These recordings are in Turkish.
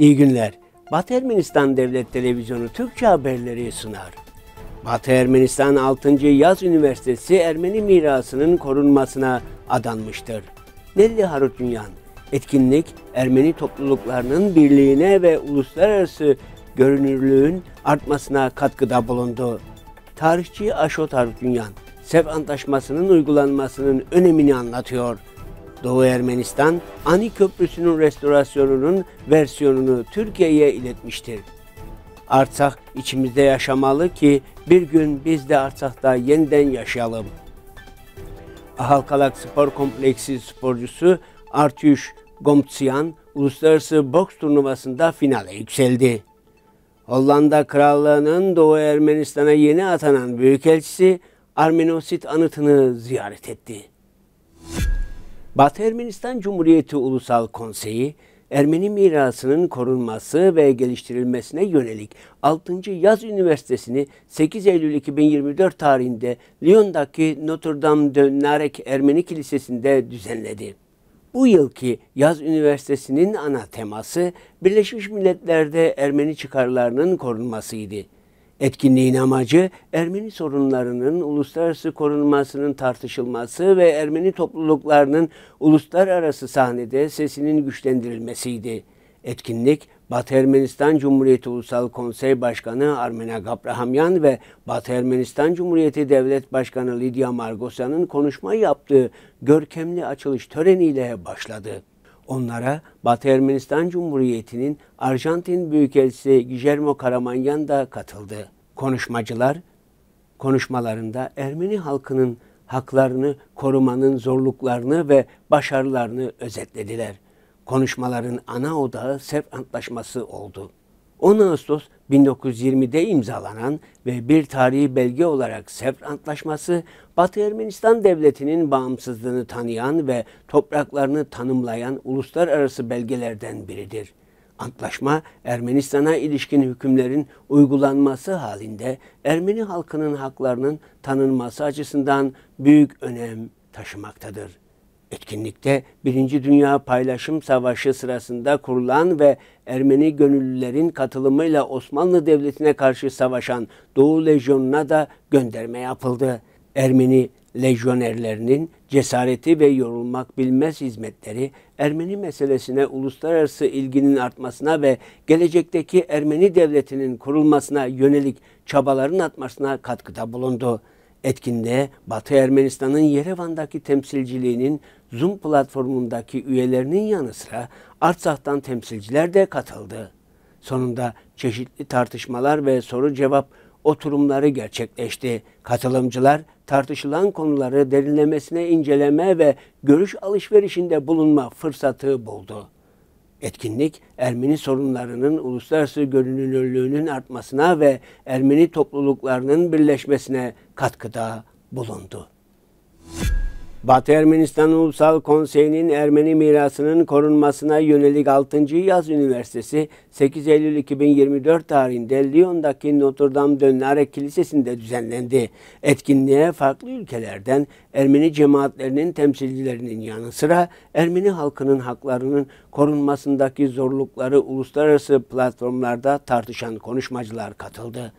İyi günler. Batı Ermenistan Devlet Televizyonu Türkçe haberleri sunar. Batı Ermenistan 6. Yaz Üniversitesi Ermeni mirasının korunmasına adanmıştır. Nelli Harutunyan, etkinlik Ermeni topluluklarının birliğine ve uluslararası görünürlüğün artmasına katkıda bulundu. Tarihçi Aşot Harutunyan, Sev Antlaşması'nın uygulanmasının önemini anlatıyor. Doğu Ermenistan, Ani Köprüsü'nün restorasyonunun versiyonunu Türkiye'ye iletmiştir. Arsak içimizde yaşamalı ki bir gün biz de Arsak'ta yeniden yaşayalım. Ahalkalak Spor Kompleksi sporcusu Artüş Gomtsyan uluslararası boks turnuvasında finale yükseldi. Hollanda Krallığı'nın Doğu Ermenistan'a yeni atanan Büyükelçisi Arminosit anıtını ziyaret etti. Batı Ermenistan Cumhuriyeti Ulusal Konseyi, Ermeni mirasının korunması ve geliştirilmesine yönelik 6. Yaz Üniversitesi'ni 8 Eylül 2024 tarihinde Lyon'daki Notre Dame de Narek Ermeni Kilisesi'nde düzenledi. Bu yılki Yaz Üniversitesi'nin ana teması Birleşmiş Milletler'de Ermeni çıkarlarının korunmasıydı. Etkinliğin amacı Ermeni sorunlarının uluslararası korunmasının tartışılması ve Ermeni topluluklarının uluslararası sahnede sesinin güçlendirilmesiydi. Etkinlik Batı Ermenistan Cumhuriyeti Ulusal Konsey Başkanı Armena Gabrahamyan ve Batı Ermenistan Cumhuriyeti Devlet Başkanı Lidya Margosyan'ın konuşma yaptığı görkemli açılış töreniyle başladı. Onlara Batı Ermenistan Cumhuriyeti'nin Arjantin Büyükelçisi Guillermo Karamanyan da katıldı. Konuşmacılar konuşmalarında Ermeni halkının haklarını korumanın zorluklarını ve başarılarını özetlediler. Konuşmaların ana odağı Serp Antlaşması oldu. 10 Ağustos 1920'de imzalanan ve bir tarihi belge olarak Sevr Antlaşması, Batı Ermenistan Devleti'nin bağımsızlığını tanıyan ve topraklarını tanımlayan uluslararası belgelerden biridir. Antlaşma, Ermenistan'a ilişkin hükümlerin uygulanması halinde Ermeni halkının haklarının tanınması açısından büyük önem taşımaktadır. Etkinlikte Birinci Dünya Paylaşım Savaşı sırasında kurulan ve Ermeni gönüllülerin katılımıyla Osmanlı Devleti'ne karşı savaşan Doğu Lejyonu'na da gönderme yapıldı. Ermeni lejyonerlerinin cesareti ve yorulmak bilmez hizmetleri Ermeni meselesine uluslararası ilginin artmasına ve gelecekteki Ermeni devletinin kurulmasına yönelik çabaların artmasına katkıda bulundu. Etkinliğe Batı Ermenistan'ın Yerevan'daki temsilciliğinin Zoom platformundaki üyelerinin yanı sıra Artsak'tan temsilciler de katıldı. Sonunda çeşitli tartışmalar ve soru cevap oturumları gerçekleşti. Katılımcılar tartışılan konuları derinlemesine inceleme ve görüş alışverişinde bulunma fırsatı buldu. Etkinlik Ermeni sorunlarının uluslararası görünürlüğünün artmasına ve Ermeni topluluklarının birleşmesine katkıda bulundu. Batı Ermenistan Ulusal Konseyi'nin Ermeni mirasının korunmasına yönelik 6. Yaz Üniversitesi 8 Eylül 2024 tarihinde Lyon'daki Notre Dame Dönare Kilisesi'nde düzenlendi. Etkinliğe farklı ülkelerden Ermeni cemaatlerinin temsilcilerinin yanı sıra Ermeni halkının haklarının korunmasındaki zorlukları uluslararası platformlarda tartışan konuşmacılar katıldı.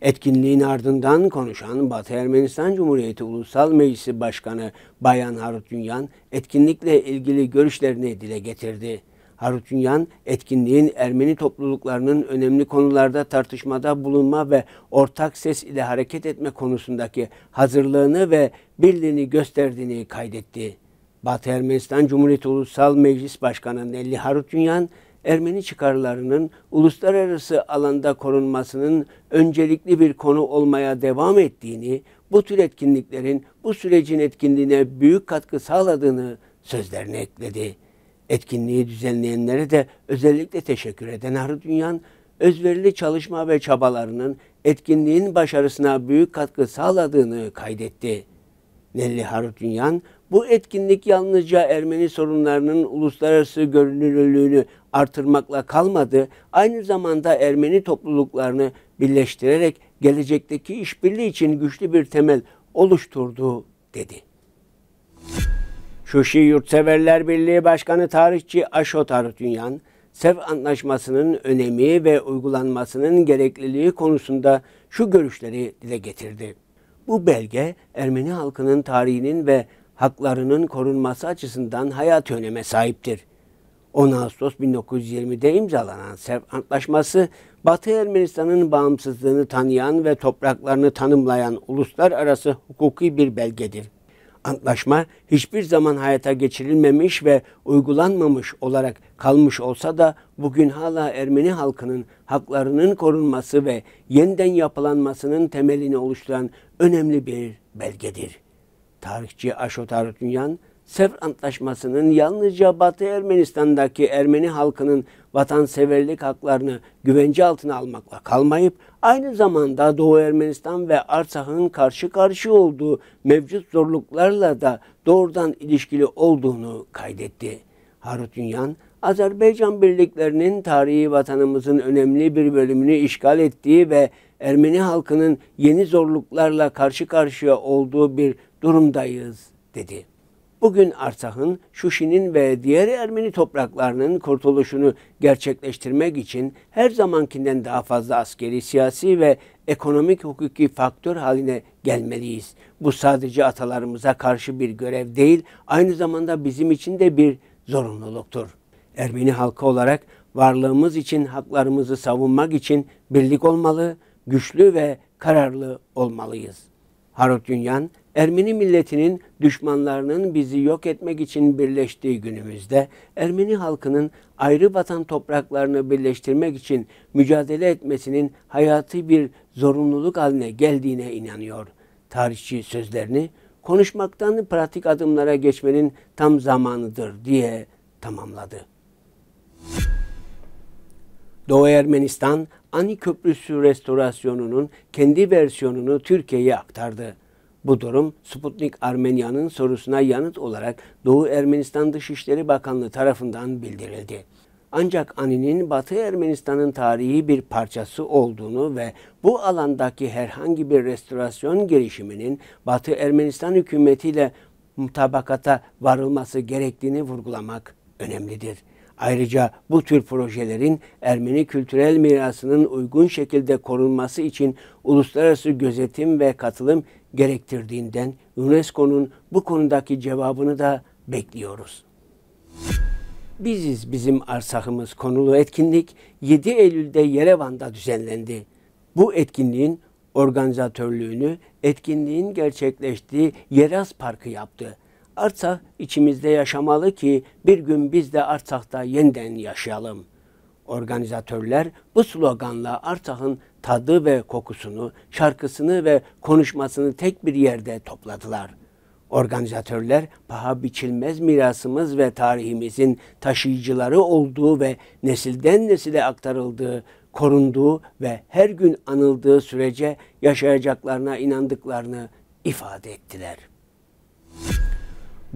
Etkinliğin ardından konuşan Batı Ermenistan Cumhuriyeti Ulusal Meclisi Başkanı Bayan Harutyunyan etkinlikle ilgili görüşlerini dile getirdi. Harutyunyan etkinliğin Ermeni topluluklarının önemli konularda tartışmada bulunma ve ortak ses ile hareket etme konusundaki hazırlığını ve birliğini gösterdiğini kaydetti. Batı Ermenistan Cumhuriyeti Ulusal Meclis Başkanı Nelli Harutyunyan Ermeni çıkarlarının uluslararası alanda korunmasının öncelikli bir konu olmaya devam ettiğini, bu tür etkinliklerin bu sürecin etkinliğine büyük katkı sağladığını sözlerine ekledi. Etkinliği düzenleyenlere de özellikle teşekkür eden Harun Dünyan, özverili çalışma ve çabalarının etkinliğin başarısına büyük katkı sağladığını kaydetti. Nelli Harutünyan, bu etkinlik yalnızca Ermeni sorunlarının uluslararası görünürlüğünü artırmakla kalmadı, aynı zamanda Ermeni topluluklarını birleştirerek gelecekteki işbirliği için güçlü bir temel oluşturdu dedi. Şuşi Yurtseverler Birliği Başkanı tarihçi Aşot Arutünyan, SEV Antlaşması'nın önemi ve uygulanmasının gerekliliği konusunda şu görüşleri dile getirdi. Bu belge Ermeni halkının tarihinin ve haklarının korunması açısından hayat öneme sahiptir. 10 Ağustos 1920'de imzalanan Serp Antlaşması, Batı Ermenistan'ın bağımsızlığını tanıyan ve topraklarını tanımlayan uluslararası hukuki bir belgedir. Antlaşma hiçbir zaman hayata geçirilmemiş ve uygulanmamış olarak kalmış olsa da bugün hala Ermeni halkının haklarının korunması ve yeniden yapılanmasının temelini oluşturan önemli bir belgedir. Tarihçi Aşotar Dünyan, Sefer Antlaşması'nın yalnızca Batı Ermenistan'daki Ermeni halkının vatanseverlik haklarını güvence altına almakla kalmayıp aynı zamanda Doğu Ermenistan ve Arsah'ın karşı karşıya olduğu mevcut zorluklarla da doğrudan ilişkili olduğunu kaydetti. Harut Dünyan, Azerbaycan birliklerinin tarihi vatanımızın önemli bir bölümünü işgal ettiği ve Ermeni halkının yeni zorluklarla karşı karşıya olduğu bir durumdayız dedi. Bugün Artah'ın, Şuşi'nin ve diğer Ermeni topraklarının kurtuluşunu gerçekleştirmek için her zamankinden daha fazla askeri, siyasi ve ekonomik hukuki faktör haline gelmeliyiz. Bu sadece atalarımıza karşı bir görev değil, aynı zamanda bizim için de bir zorunluluktur. Ermeni halkı olarak varlığımız için haklarımızı savunmak için birlik olmalı, güçlü ve kararlı olmalıyız. Harut Dünyan, Ermeni milletinin düşmanlarının bizi yok etmek için birleştiği günümüzde Ermeni halkının ayrı vatan topraklarını birleştirmek için mücadele etmesinin hayatı bir zorunluluk haline geldiğine inanıyor. Tarihçi sözlerini konuşmaktan pratik adımlara geçmenin tam zamanıdır diye tamamladı. Doğu Ermenistan Ani Köprüsü restorasyonunun kendi versiyonunu Türkiye'ye aktardı. Bu durum Sputnik Armenya'nın sorusuna yanıt olarak Doğu Ermenistan Dışişleri Bakanlığı tarafından bildirildi. Ancak Ani'nin Batı Ermenistan'ın tarihi bir parçası olduğunu ve bu alandaki herhangi bir restorasyon girişiminin Batı Ermenistan hükümetiyle mutabakata varılması gerektiğini vurgulamak önemlidir. Ayrıca bu tür projelerin Ermeni kültürel mirasının uygun şekilde korunması için uluslararası gözetim ve katılım gerektirdiğinden UNESCO'nun bu konudaki cevabını da bekliyoruz. Biziz bizim arsahımız konulu etkinlik 7 Eylül'de Yerevan'da düzenlendi. Bu etkinliğin organizatörlüğünü etkinliğin gerçekleştiği Yeraz Parkı yaptı. Artsakh içimizde yaşamalı ki bir gün biz de Artsakh'ta yeniden yaşayalım. Organizatörler bu sloganla Artsakh'ın tadı ve kokusunu, şarkısını ve konuşmasını tek bir yerde topladılar. Organizatörler paha biçilmez mirasımız ve tarihimizin taşıyıcıları olduğu ve nesilden nesile aktarıldığı, korunduğu ve her gün anıldığı sürece yaşayacaklarına inandıklarını ifade ettiler.''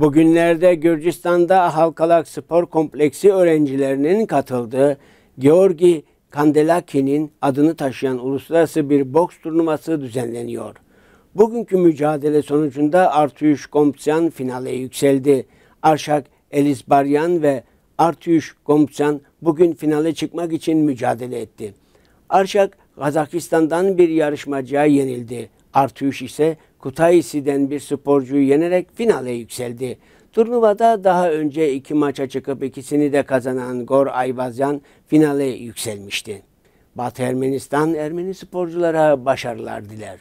Bugünlerde Gürcistan'da Halkalak Spor Kompleksi öğrencilerinin katıldığı Georgi Kandelaki'nin adını taşıyan uluslararası bir boks turnuvası düzenleniyor. Bugünkü mücadele sonucunda Artuş Komtsyan finale yükseldi. Arşak Elizbaryan ve Artuş Komtsyan bugün finale çıkmak için mücadele etti. Arşak Kazakistan'dan bir yarışmacıya yenildi. Artuş ise Kutaisi'den bir sporcuyu yenerek finale yükseldi. Turnuvada daha önce iki maça çıkıp ikisini de kazanan Gor Ayvazyan finale yükselmişti. Batı Ermenistan Ermeni sporculara başarılar diler.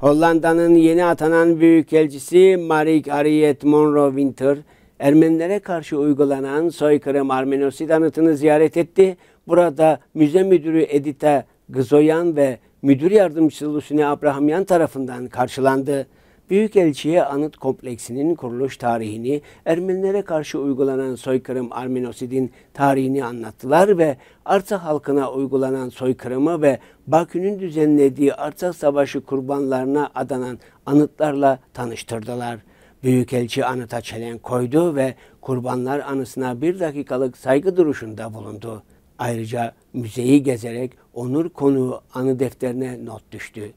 Hollanda'nın yeni atanan büyükelçisi Marik Ariet Monro Winter, Ermenilere karşı uygulanan soykırım Armenosi anıtını ziyaret etti. Burada müze müdürü Edita Gzoyan ve Müdür Yardımcısı Lusine Abrahamyan tarafından karşılandı. Büyükelçiye anıt kompleksinin kuruluş tarihini, Ermenilere karşı uygulanan soykırım Arminosid'in tarihini anlattılar ve Artsakh halkına uygulanan soykırımı ve Bakü'nün düzenlediği Artsakh Savaşı kurbanlarına adanan anıtlarla tanıştırdılar. Büyükelçi anıta çelenk koydu ve kurbanlar anısına bir dakikalık saygı duruşunda bulundu. Ayrıca müzeyi gezerek onur konuğu anı defterine not düştü.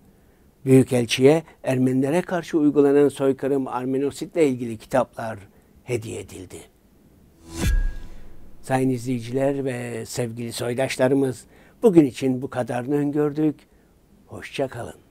Büyükelçiye Ermenilere karşı uygulanan soykırım Armenosid'le ilgili kitaplar hediye edildi. Sayın izleyiciler ve sevgili soydaşlarımız bugün için bu kadarını öngördük. Hoşça kalın.